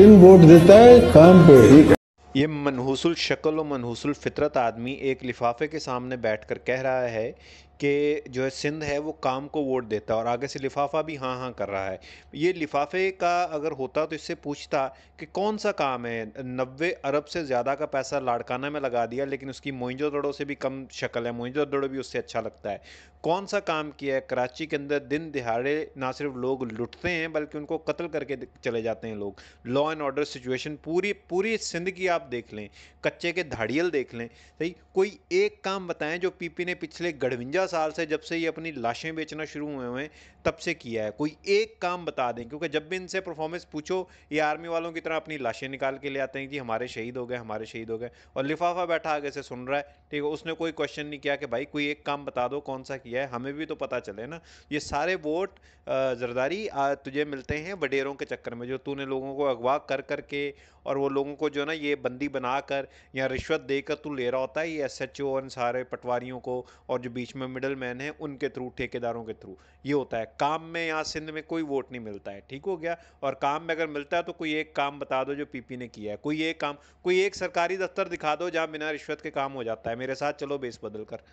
मुस्लिम vote देता है काम पे ये मनहूसुल शक्ल और मनहूसुल फितरत आदमी एक लिफाफे के सामने बैठकर कह रहा है कि जो है सिंध है वो काम को वोट देता और आगे से लिफाफा भी हाँ हाँ कर रहा है ये लिफाफे का अगर होता तो इससे पूछता कि कौन सा काम है नब्बे अरब से ज़्यादा का पैसा लाड़काना में लगा दिया लेकिन उसकी मोइंजो दड़ो से भी कम शक्ल है मोइंजो दड़ो भी उससे अच्छा लगता है कौन सा काम किया है कराची के अंदर दिन दिहाड़े ना सिर्फ लोग लुटते हैं बल्कि उनको कत्ल करके चले जाते हैं लोग लॉ एंड ऑर्डर सिचुएशन पूरी पूरी सिंध की आप देख लें कच्चे के धाड़ियल देख लें सही कोई एक काम बताएं जो पीपी ने पिछले गढ़विंजा साल से जब से ये अपनी लाशें बेचना शुरू हुए हुए हैं तब से किया है कोई एक काम बता दें क्योंकि जब भी इनसे परफॉर्मेंस पूछो ये आर्मी वालों की तरह अपनी लाशें निकाल के ले आते हैं कि हमारे शहीद हो गए हमारे शहीद हो गए और लिफाफा बैठा आगे से सुन रहा है ठीक है उसने कोई क्वेश्चन नहीं किया कि भाई कोई एक काम बता दो कौन सा किया है हमें भी तो पता चले ना ये सारे वोट जरदारी तुझे मिलते हैं वडेरों के चक्कर में जो तूने लोगों को अगवा कर करके और वो लोगों को जो है ना ये बंदी बनाकर या रिश्वत देकर तू ले रहा होता है ये एस एच ओ इन सारे पटवारियों को और जो बीच में मिडल मैन हैं उनके थ्रू ठेकेदारों के थ्रू ये होता है काम में यहाँ सिंध में कोई वोट नहीं मिलता है ठीक हो गया और काम में अगर मिलता है तो कोई एक काम बता दो जो पीपी ने किया है कोई एक काम कोई एक सरकारी दफ्तर दिखा दो जहाँ बिना रिश्वत के काम हो जाता है मेरे साथ चलो बेस बदल कर